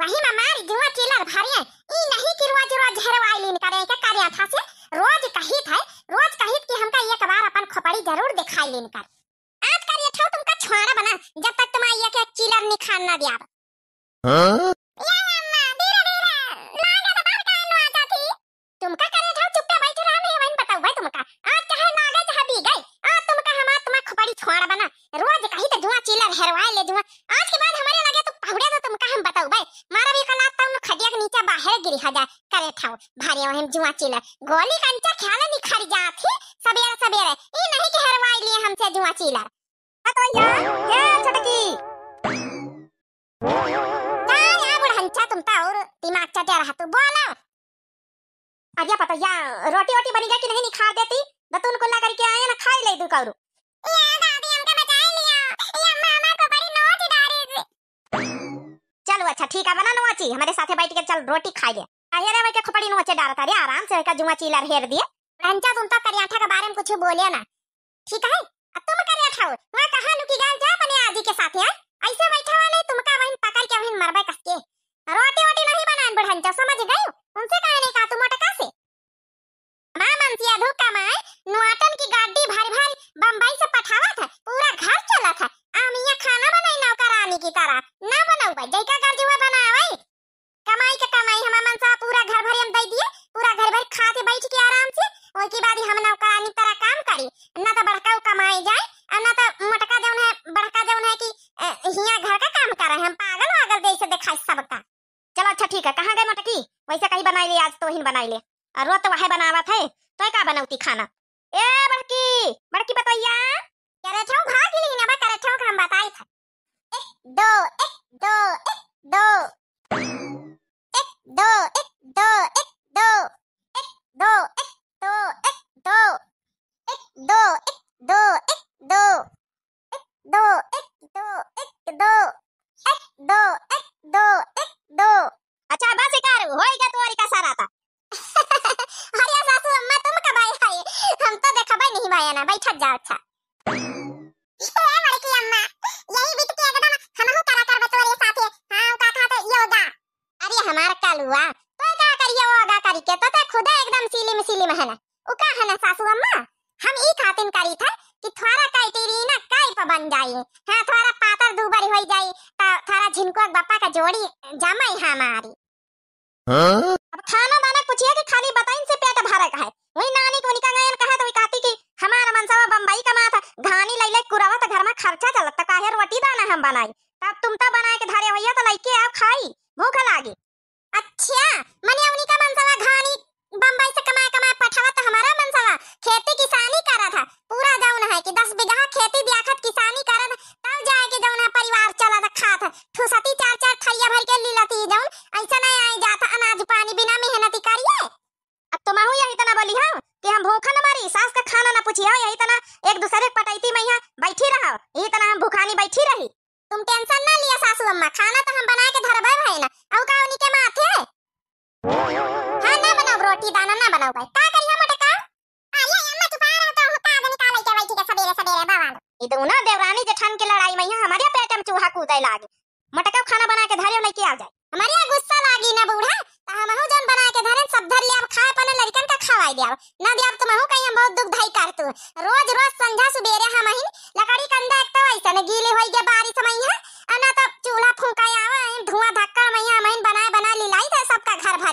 वही मारी जुआ चिलर भारी ई नहीं कि रोज रोज झरवा लीन करे का कार्य था से रोज कही था रोज कही कि हमका एक बार अपन खपड़ी जरूर दिखाई लीन कर आज कर ये ठाव तुमका छुआरा बना जब तक तुम ये के चिलर निखान ना दिया हां या अम्मा तो बाहर चिलर हरवा ले जुआ आज के बाद हमारे लगे पहुड़े तो तुम हम बताऊ भाई मारा भी कल तो उन खडिया के नीचे बाहर गिरी हा जाए करे भारी ओ हम जुआ चिल गोली कंचा ख्याल नहीं खर जात ही सबेरे सबेरे ई नहीं के हरवाई लिए हमसे जुआ चिल तो यार ये ना क्या यार हंचा तुम ता तो, और दिमाग चटे दे रहा तू बोला अब या पता या रोटी रोटी बनी गई कि नहीं खा देती बतून कुल्ला करके आए ना खाई ले दू कारू अच्छा ठीक है बना नोची हमारे साथ बैठ के चल रोटी खा ले आहे रे भाई के खपड़ी खोपड़ी नोचे डालता रे आराम से का जुआ चीला हेर दिए रंचा तुम तो करियाठा के बारे में कुछ बोलिया ना ठीक है अब तुम करियाठा हो वहां कहां लुकी गाल जा बने आदि के साथ है ऐसे बैठा वाले तुमका वहीं पकड़ के वहीं मरबे कस के रोटी रोटी नहीं बनान बढ़ंचा समझ गए उनसे काहे नहीं का तुम अटका से मां मनसिया धोखा मां नुआटन की गाड़ी भारी भारी बंबई से पठावा था पूरा घर चला था आमिया खाना बनाई ना करानी की तरह ना बनाऊ भाई का खा के बैठ के आराम से ओई के बाद हम ना करानी तरह काम करी ना तो बड़का उ कमाए जाए और ना तो मटका जौन है बड़का जौन है कि हिया घर का काम कर हम पागल पागल जैसे दिखाई सबका चलो अच्छा ठीक है कहां गए मटकी वैसे कहीं बनाई ले आज तो हिन बनाई ले और रो तो वहां बनावत है तो का बनौती खाना ए बड़की बड़की बतैया क्या रे छौ भाग ली ना करे छौ हम बताई था एक दो एक दो एक दो जाई हां थारा पातर दुबारी होई जाई ता थारा झिनको बापा का जोड़ी जमाई हमारी हाँ हां अब थाना वाना कुछ कि खाली बताइन से पेट तो भरा का है वही नानी को निका गयन कहा तो काती की हमारा मनसावा बंबई का माथा घानी लई लैले कुरावा त तो घर में खर्चा चलत तो का है रोटी दाना हम बनाई तब तुम त बनाए के धारे होइया तो लईके आप खाई भूख लागी अच्छा मनिया उनी का मनसावा घानी बंबई से कमाए कमाए पठावा तो हमारा मन मनसवा खेती किसानी करा था पूरा जौन है कि 10 बीघा खेती ब्याखत किसानी करा था तब जाए के जौन परिवार चला था खा था ठुसती चार चार थैया भर के लीलती जौन ऐसा नहीं आई जाता अनाज पानी बिना मेहनती करिए अब तो मैं यही तो ना बोली हां कि हम भूखा ना मरी सास का खाना ना पूछी पूछिए हाँ, यही तो ना एक दूसरे के पटैती में यहां बैठी रहा यही तो ना हम भूखानी बैठी रही तुम टेंशन ना लिया सासू अम्मा खाना तो हम बना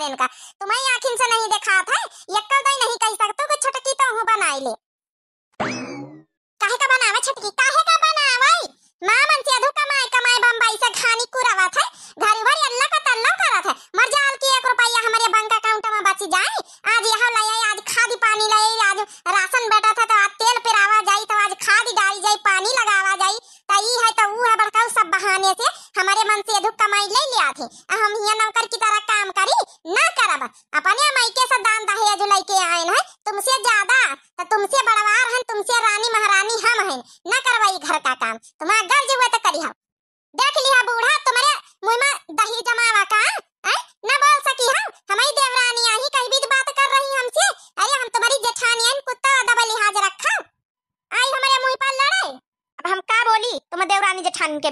फॉरेन का तुम्हारी आखिर से नहीं देखा था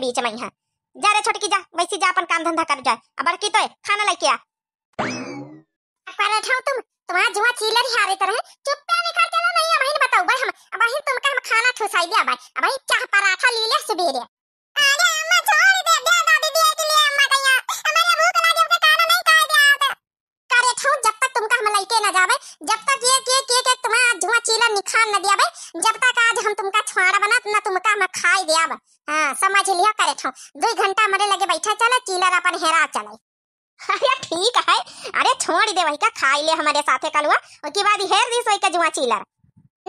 बीच में है जा रे छोटकी जा वैसे जा अपन काम धंधा कर जाए अब बड़की तो है खाना लेके आ उठाओ तुम तुम्हारा जुआ चीलर ही हारे तरह चुप पे निकल चलो नहीं अब बताओ भाई हम अब ही तुम का हम खाना ठुसाई दिया भाई अब ही चाह पराठा ले ले सवेरे आजा अम्मा छोड़ दे दे दादी दे के लिए अम्मा कहिया हमारा भूख लगे का खाना नहीं खाए दिया तो करे ठो जब तक तुम का हम लेके ना जावे जब तक ये के के के तुम्हारा जुआ चीलर निखार ना दिया भाई जब तक आज हम तुमका छुआड़ा बनात ना तुमका हम खाई दिया भाई हां समझ लिया करे ठो दो घंटा मरे लगे बैठा चला चिलर अपन हेरा चले अरे ठीक है अरे छोड़ दे वही का खाई ले हमारे साथे कलुआ उसके बाद हेर दी सोई का जुआ चिलर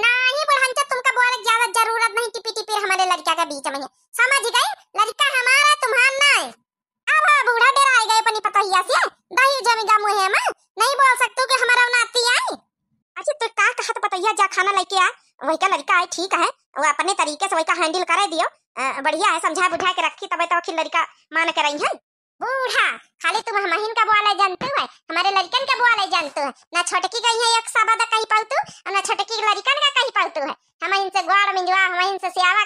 नहीं बुढ़हन का तो तुमका बोले ज्यादा जरूरत नहीं टिपी टिपी हमारे लड़का का बीच में समझ गए लड़का हमारा तुम्हारा नहीं अब आ हाँ बूढ़ा डेरा आ गए अपनी पतहिया से दही जमेगा मुहे में नहीं बोल सकतो कि हमारा नाती आई अच्छा तो का कहत तो जा खाना लेके आ वही का लड़का है ठीक है वो अपने तरीके से वही का हैंडल कर दियो बढ़िया है समझा बुझा के रखी तब तो अखिल लड़का मान के रही है बूढ़ा खाली तुम हमहिन का बुआ बोला जानते हो हमारे लड़कन का बुआ बोला जानते हो ना छोटकी गई है एक सबद कहीं पाऊ और ना छोटकी लड़कन का कहीं पाऊ है हम इनसे गौर मिंजवा हम इनसे सियावा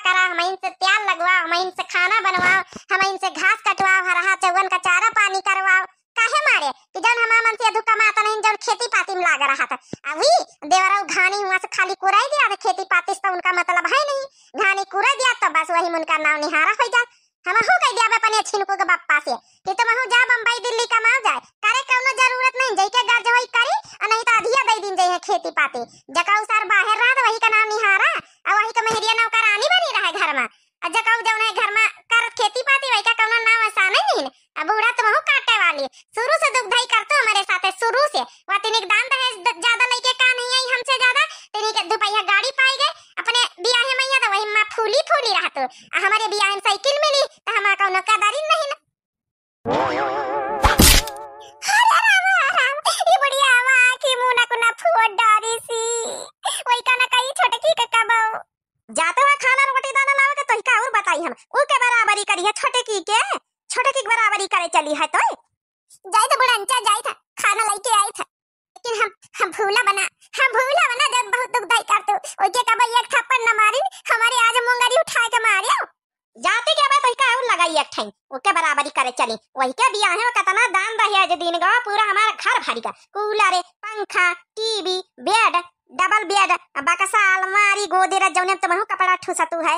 उड़ा तुम हो काटे वाली शुरू से दुख भाई करतो हमारे साथ शुरू से वा तिनिक दान दहेज ज्यादा लेके का नहीं आई हमसे ज्यादा तिनिक दुपहिया गाड़ी पाई गए अपने बियाहे मैया तो वही मां फूली फूली रहतो हमारे बियाहे थप्पड़ न मारिन हमारे आज मुंगरी उठा के तो मारियो जाते के बाद का और लगाई एक ठंग ओके बराबरी करे चली वही के बियाह है कतना दान रहे आज दिन गवा पूरा हमारा घर भरी का कूलर पंखा टीवी बेड डबल बेड बकसा अलमारी गोदेरा जौने तुमहु तो कपड़ा ठूसा तू है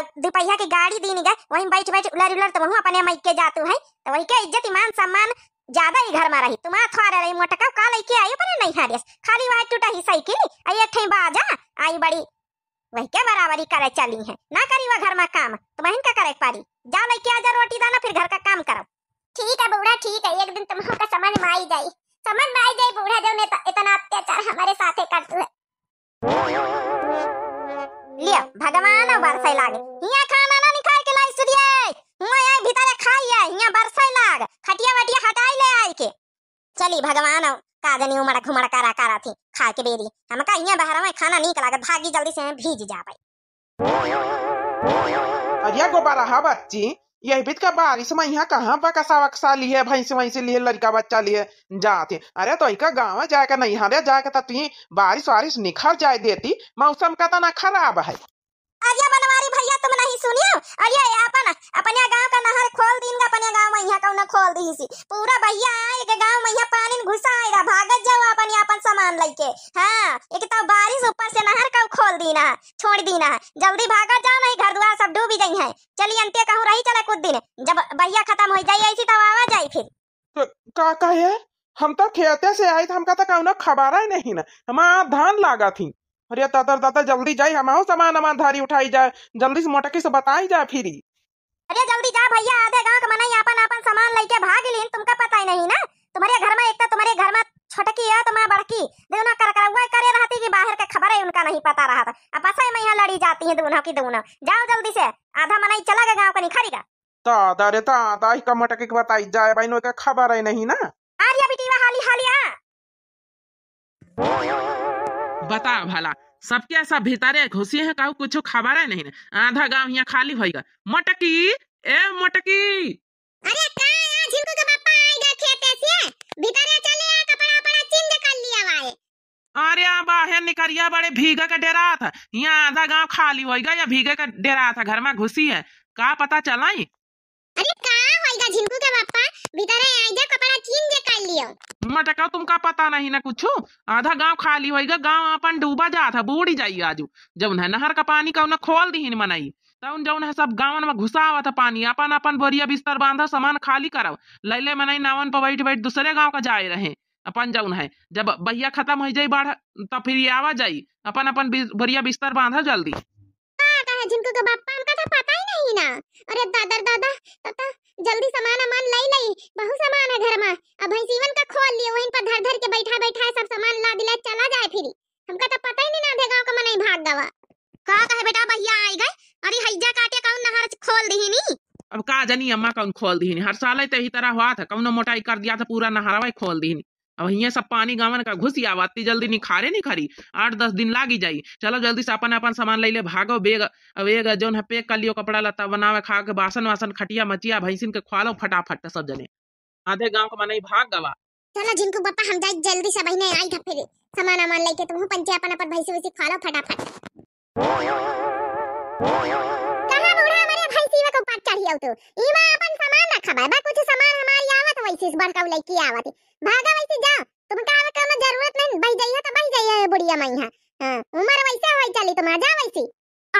अब दुपहिया की गाड़ी दीन गए वहीं बैठ बैठ उलर उलर तुमहु तो अपने मई जातू है तो वही के इज्जत ईमान सम्मान ज्यादा ही घर में रही तुम थोड़ा रही मोटका का लेके आई पर नहीं हारियस खाली वहां टूटा ही साइकिल आई एक बाजा आई बड़ी वही के बराबरी करे चली है ना करी वह घर में काम तो बहन का करे पारी जा लड़के आ जा रोटी दाना फिर घर का काम करो ठीक है बूढ़ा ठीक है एक दिन तुम का समझ में आई जाई समझ में आई जाई बूढ़ा जो ने तो इतना अत्याचार हमारे साथ करते है लियो भगवान और बरसाई लागे हिया खाना ना निकाल के लाई सुरिया मैं आई भीतर खाई है हिया बरसाई लाग खटिया वटिया हटाई ले आई के चली भगवान का जनी उमड़ घुमड़ करा करा थी खा के बेरी नीक लागत भागी जल्दी से भीज जा भाई अरे गोबर हा बच्ची यही बीत का बारिश में यहाँ कहाँ बकसा वकसा लिए भैंस वैंस लिए लड़का बच्चा लिए जाते अरे तो का गाँव जाकर नहीं हरे हाँ जाके तो तुम बारिश वारिश निखर जाए देती मौसम का तो ना खराब है अरे बनवारी भैया तुम नहीं सुनियो अरे अपन अपन गांव का नहर खोल दिन ना खोल दी सी पूरा भैया एक गांव में यहाँ पानी में घुसा आएगा भाग जाओ अपन अपन सामान लेके हाँ एक तो बारिश ऊपर से नहर का खोल दीना है छोड़ दीना है जल्दी भागत जाओ नहीं घर दुआर सब डूबी गई है चलिए अंत्य कहूँ रही चला कुछ दिन जब भैया खत्म हो जाये ऐसी तब तो आवाज आई फिर तो का कहे हम तो खेते से आई हमका तो ना खबारा ही नहीं ना हमारा धान लागा थी अरे दादा दादा जल्दी जाए हम सामान अमान धारी उठाई जाए जल्दी से मोटकी से बताई जाए फिर अरे जल्दी जा भैया आधे गांव का मना अपन अपन सामान लेके भाग लीन तुमका पता ही नहीं ना तुम्हारे घर में एक तो तुम्हारे घर में छोटकी है तो मैं बड़की दोनों कर कर हुआ करे रहती कि बाहर का खबर है उनका नहीं पता रहा था अब ऐसा ही मैं यहाँ लड़ी जाती है दोनों की दोनों जाओ जल्दी से आधा मना चला गया गाँव का निखारी का तादा तो रे तादा तो ही कमटक के बताई जाए भाई का खबर है नहीं ना आ रिया बेटी हाली हाली आ बता भला सबके सब भितारे घुसी है कहू कुछ खबर है नहीं आधा गांव यहाँ खाली गया मटकी ए मटकी अरे यहाँ झिंकू पापा चले कपड़ा कर लिया अरे बाहर निकलिया बड़े भीगे का डेरा था यहाँ आधा गांव खाली होएगा या भीगा का डेरा था घर में घुसी है का पता ही अरे का होएगा झिंकू के पापा भीतर जा कपड़ा छीन के कर लियो मटका का पता नहीं ना कुछ आधा गांव खाली होएगा गांव अपन डूबा जात है बूढ़ी जाई आज जब है नहर का पानी कौन खोल दीन मनाई तउन जौन है सब गाँवन में घुसा घुसावत है पानी अपन अपन बोरिया बिस्तर बांधा सामान खाली करब लैले मनाई नावन पर बैठ बैठ दूसरे गाँव का जाए रहे अपन जौन है जब बहिया खत्म हो जाई बाढ़ तब तो फिर आवा जाई अपन अपन बोरिया बिस्तर बांधा जल्दी का झिंकू के बापा हमका का तो पता नहीं ना अरे दादा दादा तता जल्दी सामान अमान लई लई बहु सामान है घर में अब भाई सीवन का खोल लिए वहीं पर धर धर के बैठा बैठा सब सामान ला दिला चला जाए फिर हमका तो पता ही नहीं ना आधे का मनई भाग दवा का कहे बेटा भैया आई गए अरे हइजा काटे कौन नहर खोल दही नी अब का जानी अम्मा कौन खोल दीनी हर साल ही तो तरह हुआ था कौनो मोटाई कर दिया था पूरा नहरवा खोल दीनी अब हियाँ सब पानी गावन का घुस आवा अति जल्दी निखारे निखारी आठ दस दिन लागी जाई चलो जल्दी से अपन अपन सामान ले ले भागो बेग बेग एग जौन है पेक कर लियो कपड़ा लता बनावे खा के बासन वासन खटिया मचिया भैंसिन के खुआ लो फटाफट सब जने आधे गांव का मनाई भाग गवा चलो जिनको पापा हम जाए जल्दी से ने आई था फिर सामान वामान लेके तुम तो पंचे अपन अपन भैंसी वैसी खा लो फटाफट सीवे को पाट चढ़ियो तो इमा अपन सामान रखबा बा कुछ सामान हमारी आवत वैसे बड़का लड़की आवत भागा वैसे जा तुम का आवे में जरूरत नहीं बई जइयो तो बई जइयो ये बुढ़िया मई हां हां उम्र वैसे होई चली तुम तो जा वैसे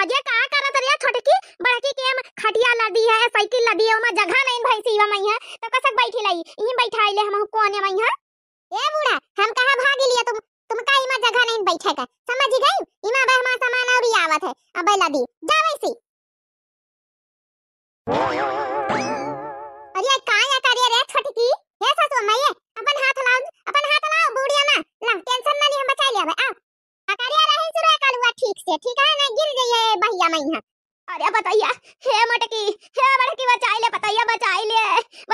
अजय का करत रे छोटकी बड़की के हम खटिया लदी है साइकिल लदी है उमा जगह नहीं भाई सीवा मई है तो कसक बैठी लई इही ले हम कोने मई है ए बूढ़ा हम कहां भाग लिया तुम तुम का इमा जगह नहीं बैठे का समझ गई इमा बहमा सामान और आवत है अब लदी जा वैसे अरे काय या कार्य रे छोटी की हे सासू अम्मा ये अपन हाथ लाओ अपन हाथ लाओ बूढ़िया ना ला टेंशन ना ली हम बचा लिया आओ आ कार्य रहे सुरे कालुआ ठीक से ठीक है ना गिर जाइए भैया मैं यहां अरे बताइए हे मटकी हे मटकी बचाई ले बताइए बचाई ले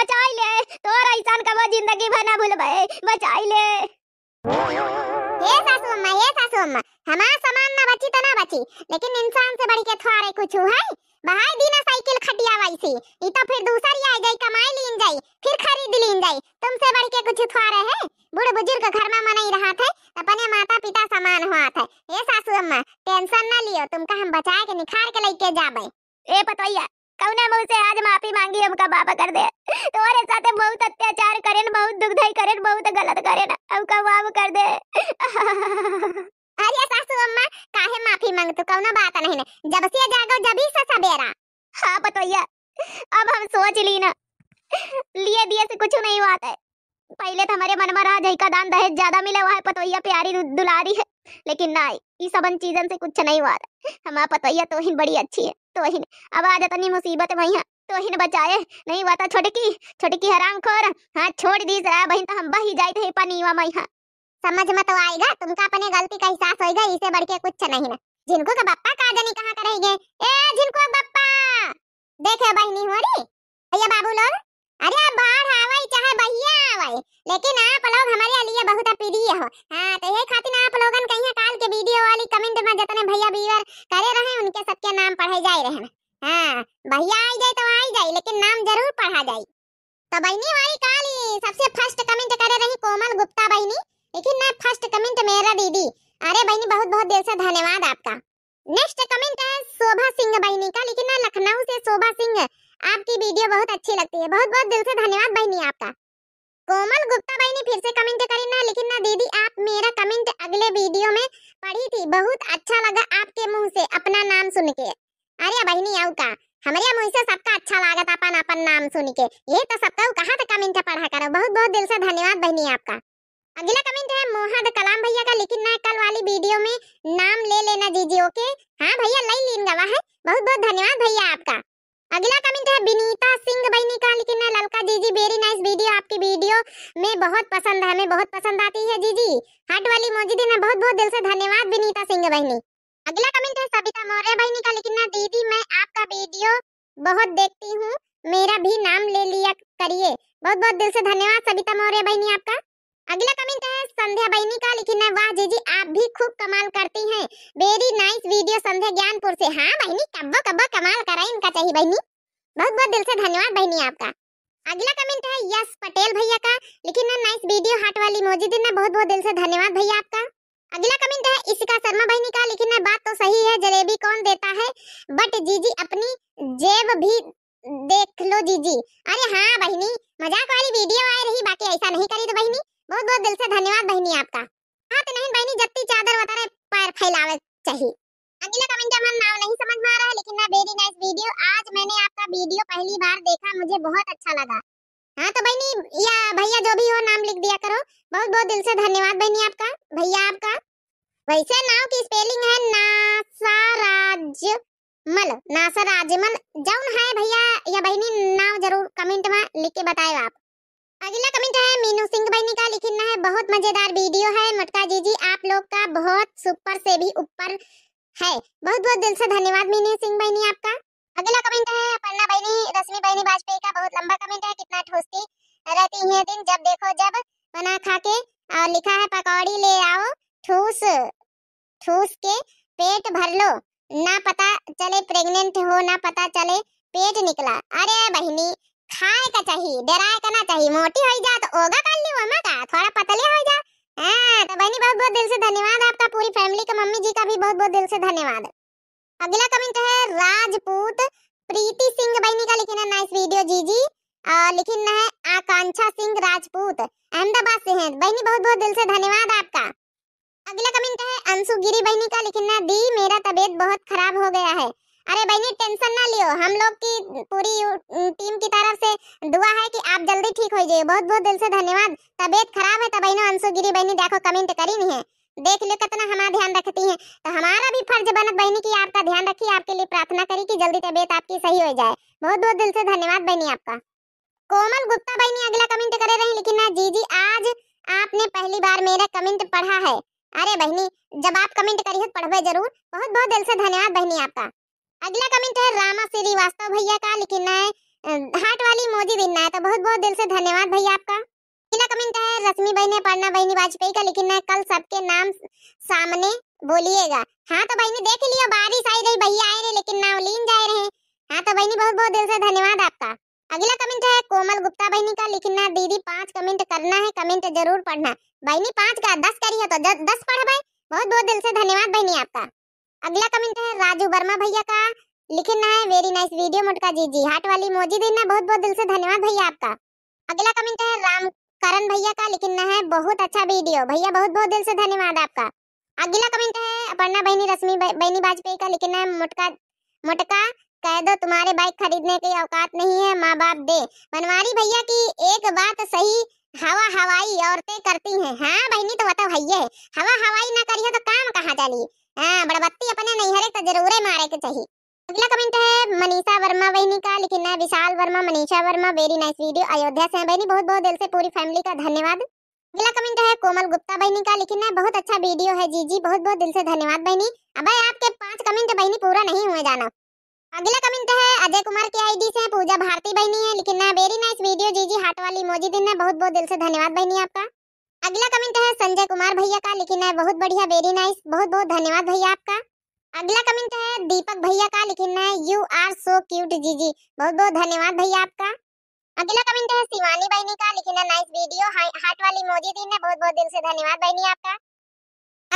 बचाई ले तोरा इंसान का वो जिंदगी भर ना भूलबे बचाई ले ये सासू अम्मा ये सासू अम्मा हमारा सामान ना बची तो ना बची लेकिन इंसान से बढ़ के थोड़े कुछ है बहाय दीना साइकिल खटिया वाई सी ई तो फिर दूसरी आ गई कमाई लीन जाई फिर खरीद लीन जाई तुमसे बढ़ के कुछ थोड़ा रहे बूढ़े बुजुर्ग घर में मनाई रहा था तो अपने माता पिता समान हुआ था ए सासु अम्मा टेंशन ना लियो तुमका हम बचा के निखार के लेके जाबे ए पतोइया कौने मुंह से आज माफी मांगी हमका बाबा कर दे तोरे साथे बहुत अत्याचार करेन बहुत दुखदाई करेन बहुत गलत करेन का माफ कर दे अरे सासू अम्मा काहे माफी मांग तो कौनो बात नहीं ने जब से जागो जब ही ससा बेरा हां बतैया अब हम सोच ली ना लिए दिए से कुछ नहीं बात है पहले तो हमारे मन में रहा जई का दान दहेज ज्यादा मिले हुआ है पतोइया प्यारी दुलारी है लेकिन ना ये सबन चीजन से कुछ नहीं हुआ हमारा पतोइया तो ही बड़ी अच्छी है तो ही अब आ जाता नहीं मुसीबत भैया तोहिन बचाए नहीं हुआ था छोटकी छोटकी हराम खोर हाँ छोड़ दी जरा बहन तो हम बही जाए थे पनीवा मैया समझ में तो आएगा तुमका अपने गलती का एहसास होएगा इसे बढ़ के कुछ नहीं ना जिनको का बप्पा का जानी कहां करेंगे ए जिनको बप्पा देखे बहनी हो होरी भैया बाबू लोग अरे आप बाहर आवई चाहे बहिया आवई लेकिन आप लोग हमारे लिए बहुत प्रिय हो हां तो ये खातिर आप लोगन कहीं काल के वीडियो वाली कमेंट में जितने भैया व्यूअर करे रहे उनके सबके नाम पढ़े जाए रहे हां भैया आई जाए तो आई जाए लेकिन नाम जरूर पढ़ा जाए तो बहनी वाली काली सबसे फर्स्ट कमेंट करे रही कोमल गुप्ता बहनी लेकिन मैं फर्स्ट कमेंट मेरा दीदी अरे बहनी बहुत बहुत दिल से धन्यवाद आपका नेक्स्ट कमेंट है शोभा सिंह बहनी का लेकिन मैं लखनऊ से शोभा सिंह आपकी वीडियो बहुत अच्छी लगती है बहुत बहुत दिल से धन्यवाद बहनी आपका कोमल गुप्ता भाई ने फिर से कमेंट करी ना लेकिन ना दीदी आप मेरा कमेंट अगले वीडियो में पढ़ी थी बहुत अच्छा लगा आपके मुंह से अपना नाम सुन के अरे बहनी आऊ का हमारे मुंह से सबका अच्छा लागत अपन अपन नाम सुन के ये तो सबका कहा तक कमेंट पढ़ा करो बहुत बहुत दिल से धन्यवाद बहनी आपका अगला कमेंट है मोहद कलाम भैया का लेकिन ना कल वाली वीडियो में नाम ले लेना दीजिए ओके हाँ भैया लाई लीन गवा है बहुत बहुत धन्यवाद भैया आपका अगला कमेंट है बिनीता सिंह बहनी का लेकिन ना ललका जी वेरी नाइस वीडियो आपकी वीडियो में बहुत पसंद है हमें बहुत पसंद आती है जी जी हट वाली मोजी देना बहुत बहुत दिल से धन्यवाद बिनीता सिंह बहनी अगला कमेंट है सबिता मौर्य बहनी का लेकिन ना दीदी मैं आपका वीडियो बहुत देखती हूँ मेरा भी नाम ले लिया करिए बहुत बहुत दिल से धन्यवाद सबिता मौर्य बहनी आपका अगला कमेंट है संध्या बहनी का लेकिन वाह जीजी आप भी खूब कमाल करती हैं very nice video Sandhya Gyanpur से हाँ बहनी कब्बो कब्बो कमाल कराई इनका चाहिए बहनी बहुत बहुत दिल से धन्यवाद बहनी आपका अगला कमेंट है यस पटेल भैया का लेकिन ना नाइस वीडियो हार्ट वाली मोजी देना बहुत बहुत दिल से धन्यवाद भैया आपका अगला कमेंट है इसका शर्मा बहनी का लिखना बात तो सही है जलेबी कौन देता है बट जीजी अपनी जेब भी देख लो जीजी अरे हाँ बहनी मजाक वाली वीडियो आ रही बाकी ऐसा नहीं करी तो बहनी बहुत बहुत दिल से धन्यवाद बहनी आपका हाँ तो नहीं बहनी जत्ती चादर वतारे पैर फैलावे चाहिए अगला कमेंट हमारा नाम नहीं समझ में आ रहा है लेकिन ना वेरी नाइस वीडियो आज मैंने आपका वीडियो पहली बार देखा मुझे बहुत अच्छा लगा हाँ तो बहनी या भैया जो भी हो नाम लिख दिया करो बहुत बहुत दिल से धन्यवाद बहनी आपका भैया आपका वैसे नाव की स्पेलिंग है नासराज मल नासराजमल जौन है भैया या बहनी नाव जरूर कमेंट में लिख के बताए आप मीनू सिंह बहनी का लिखना है बहुत मजेदार वीडियो है मटका जी जी आप लोग का बहुत सुपर से भी ऊपर है बहुत बहुत दिल से धन्यवाद मीनू सिंह बहनी आपका अगला कमेंट है अपर्णा बहनी रश्मि बहनी वाजपेयी का बहुत लंबा कमेंट है कितना ठोसती रहती है दिन जब देखो जब बना खा के और लिखा है पकौड़ी ले आओ ठूस ठूस के पेट भर लो ना पता चले प्रेग्नेंट हो ना पता चले पेट निकला अरे बहनी खाए का चाहिए डराए का ना चाहिए मोटी हो जा तो ओगा कर ली वमा का थोड़ा पतले हो जा हाँ तो बहनी बहुत बहुत दिल से धन्यवाद आपका पूरी फैमिली का मम्मी जी का भी बहुत बहुत दिल से धन्यवाद अगला कमेंट है राजपूत प्रीति सिंह बहनी का लिखना नाइस वीडियो जी जी और लिखना है आकांक्षा सिंह राजपूत अहमदाबाद से हैं बहनी बहुत बहुत दिल से धन्यवाद आपका अगला कमेंट है अंशु गिरी बहनी का लिखना दी मेरा तबीयत बहुत खराब हो गया है अरे बहनी टेंशन ना लियो हम लोग की पूरी टीम की तरफ से दुआ है कि आप जल्दी ठीक हो जाइए बहुत बहुत दिल से धन्यवाद तबीयत खराब है तो बहनों अंशु गिरी बहनी देखो कमेंट करी नहीं है देख लो कितना हमारा ध्यान रखती हैं तो हमारा भी फर्ज बनत बहनी की आपका ध्यान रखी आपके लिए प्रार्थना करी कि जल्दी तबीयत आपकी सही हो जाए बहुत बहुत दिल से धन्यवाद बहनी आपका कोमल गुप्ता बहनी अगला कमेंट करे रहे लेकिन ना जी जी आज आपने पहली बार मेरा कमेंट पढ़ा है अरे बहनी जब आप कमेंट करी हो तो पढ़वे जरूर बहुत बहुत दिल से धन्यवाद बहनी आपका अगला कमेंट है रामा श्रीवास्तव भैया का लिखना है हार्ट वाली मोदी देना है तो बहुत बहुत दिल से धन्यवाद भैया आपका अगला कमेंट है रश्मि भाई ने पढ़ना बहनी वाजपेयी का लिखना है कल सबके नाम सामने बोलिएगा हाँ तो बहनी देख लियो बारिश आई रही भैया आए रहे लेकिन नाव लीन जा रहे हैं हाँ तो बहनी बहुत बहुत दिल से धन्यवाद आपका अगला कमेंट है कोमल गुप्ता बहनी का लिखना दीदी पांच कमेंट करना है कमेंट जरूर पढ़ना बहनी पांच का दस करी है तो दस पढ़ भाई बहुत बहुत दिल से धन्यवाद बहनी आपका अगला कमेंट है राजू वर्मा भैया का लिखना है वेरी नाइस वीडियो मुटका जी जी हार्ट वाली मोजी देना बहुत बहुत दिल से धन्यवाद भैया आपका अगला कमेंट है राम करण भैया का लिखना है बहुत अच्छा वीडियो भैया बहुत बहुत दिल से धन्यवाद आपका अगला कमेंट है अपर्णा बहनी रश्मि बहनी वाजपेयी का लिखना है मुटका मुटका कह दो तुम्हारे बाइक खरीदने की औकात नहीं है माँ बाप दे बनवारी भैया की एक बात सही हवा हवाई औरतें करती हैं हाँ बहनी तो बताओ भैया हवा हवाई ना करिए तो काम कहाँ डाली हाँ बड़बत्ती अपने हरे तो जरूर मारे के चाहिए अगला कमेंट है मनीषा वर्मा बहनी का लेकिन है Vishal Verma Manisha Verma very nice video Ayodhya से बहनी बहुत बहुत दिल से पूरी फैमिली का धन्यवाद अगला कमेंट है कोमल गुप्ता बहनी का लेकिन है बहुत अच्छा वीडियो है जी जी बहुत बहुत दिल से धन्यवाद बहनी अब आपके पांच कमेंट बहनी पूरा नहीं हुए जाना अगला कमेंट है अजय कुमार की आईडी से पूजा भारती बहनी है लेकिन है वेरी नाइस वीडियो जी जी हार्ट वाली मोजी दिन है बहुत बहुत दिल से धन्यवाद बहनी आपका अगला कमेंट है संजय कुमार भैया का लिखी है बहुत बढ़िया वेरी नाइस बहुत बहुत धन्यवाद भैया आपका अगला कमेंट है दीपक भैया का लिखी है यू आर सो क्यूट जी जी बहुत बहुत धन्यवाद भैया आपका अगला कमेंट है शिवानी बहनी का लिखी है नाइस वीडियो हार्ट वाली मोदी दी है बहुत बहुत दिल से धन्यवाद बहनी आपका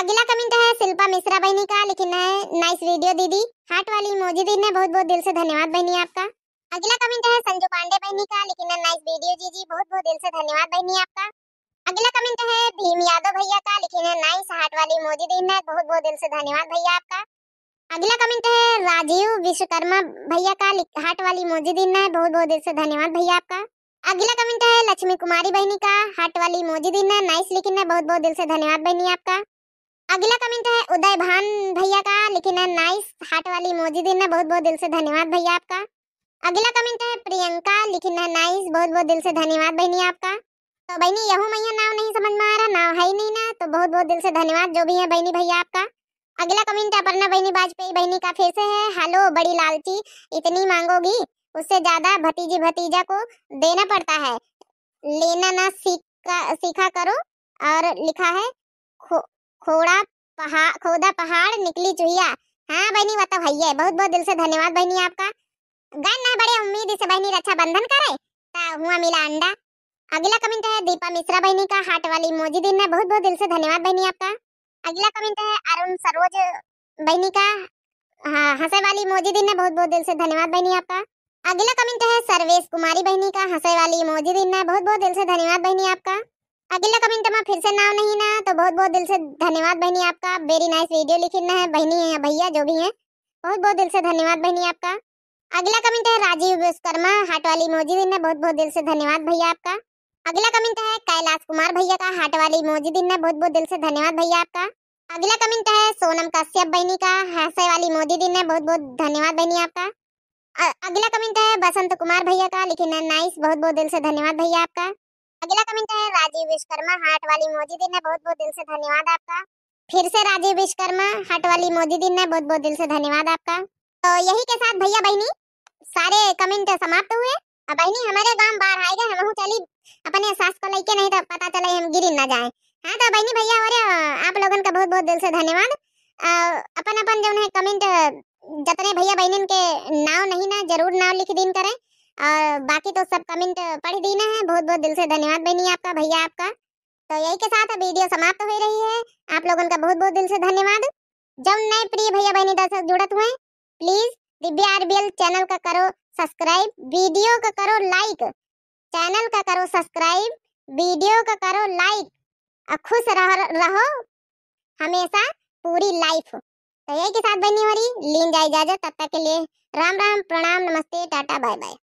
अगला कमेंट है शिल्पा मिश्रा बहनी का लिखी है नाइस वीडियो दीदी हार्ट वाली मोदी दी ने बहुत बहुत दिल से धन्यवाद बहनी आपका अगला कमेंट है संजू पांडे बहनी का लिखी है नाइस वीडियो जी जी बहुत बहुत दिल से धन्यवाद बहनी आपका अगला कमेंट है भीम यादव भैया का लिखे हैं नाइस हार्ट वाली मोदी दिन है बहुत बहुत दिल से धन्यवाद भैया आपका अगला कमेंट है राजीव विश्वकर्मा भैया का हार्ट वाली मोदी दिन है बहुत बहुत दिल से धन्यवाद भैया आपका अगला कमेंट है लक्ष्मी कुमारी बहनी का हार्ट वाली मोदी दिन है नाइस लिखी है बहुत बहुत दिल से धन्यवाद बहनी आपका अगला कमेंट है उदय भान भैया का लिखे है नाइस हार्ट वाली मोदी दिन है बहुत बहुत दिल से धन्यवाद भैया आपका अगला कमेंट है प्रियंका लिखी है नाइस बहुत बहुत दिल से धन्यवाद बहनी आपका तो बहनी यहू मैया नाव नहीं समझ में आ रहा नाव है ही नहीं ना तो बहुत बहुत दिल से धन्यवाद जो भी है बहनी भैया आपका अगला कमेंट अपना बहनी वाजपेयी बहनी का फिर से है हेलो बड़ी लालची इतनी मांगोगी उससे ज्यादा भतीजी भतीजा को देना पड़ता है लेना ना सीखा सीखा करो और लिखा है खो, खोड़ा पहाड़ खोदा पहाड़ निकली चुहिया हाँ बहनी वह तो भैया बहुत बहुत दिल से धन्यवाद बहनी आपका गन ना बड़े उम्मीद से बहनी रक्षा बंधन करे हुआ मिला अंडा अगला कमेंट है दीपा मिश्रा बहनी का हार्ट वाली मोजी दिन है बहुत बहुत दिल से धन्यवाद बहनी आपका अगला कमेंट है अरुण सरोज बहनी का हाँ, हंसे वाली मोजी दिन है बहुत बहुत दिल से धन्यवाद बहनी आपका अगला कमेंट है सर्वेश कुमारी बहनी का हंसे वाली मोजी दिन है बहुत बहुत दिल से धन्यवाद बहनी आपका अगला कमेंट में फिर से नाम नहीं ना तो बहुत बहुत दिल से धन्यवाद बहनी आपका वेरी नाइस वीडियो लिखना है बहनी है भैया जो भी है बहुत बहुत दिल से धन्यवाद बहनी आपका अगला कमेंट है राजीव विश्वकर्मा हाट वाली मोजी दिन है बहुत बहुत दिल से धन्यवाद भैया आपका अगला कमेंट है कैलाश कुमार भैया का हार्ट वाली इमोजी दिन में बहुत बहुत दिल से धन्यवाद भैया आपका अगला कमेंट है सोनम कश्यप बहनी का हंसे वाली मोदी दिन में बहुत बहुत धन्यवाद बहनी आपका अगला कमेंट है बसंत कुमार भैया का लिखिन नाइस बहुत बहुत दिल से धन्यवाद भैया आपका अगला कमेंट है राजीव विश्वकर्मा हार्ट वाली मोदी दिन में बहुत बहुत दिल से धन्यवाद आपका फिर से राजीव विश्वकर्मा हार्ट वाली मोदी दिन में बहुत बहुत दिल से धन्यवाद आपका तो यही के साथ भैया बहनी सारे कमेंट समाप्त हुए बहनी हमारे गाँव बाहर आएगा हम चली अपने सास को लेके नहीं तो पता चले हम गिर ना जाए हाँ तो बहनी भैया और आप लोगन का बहुत बहुत दिल से धन्यवाद अपन अपन जो है कमेंट जितने भैया बहन के नाव नहीं ना जरूर नाव लिख दिन करें और बाकी तो सब कमेंट पढ़ ही देना है बहुत बहुत दिल से धन्यवाद बहनी आपका भैया आपका तो यही के साथ वीडियो समाप्त हो रही है आप लोगों का बहुत बहुत दिल से धन्यवाद जब नए प्रिय भैया बहनी दर्शक जुड़त हुए प्लीज दिव्या आरबीएल चैनल का करो सब्सक्राइब वीडियो का करो लाइक चैनल का करो सब्सक्राइब वीडियो का करो लाइक और खुश रह, रहो हमेशा पूरी लाइफ तो यही के साथ बनी हो रही लीन जाए इजाजत तब तक के लिए राम राम प्रणाम नमस्ते टाटा बाय बाय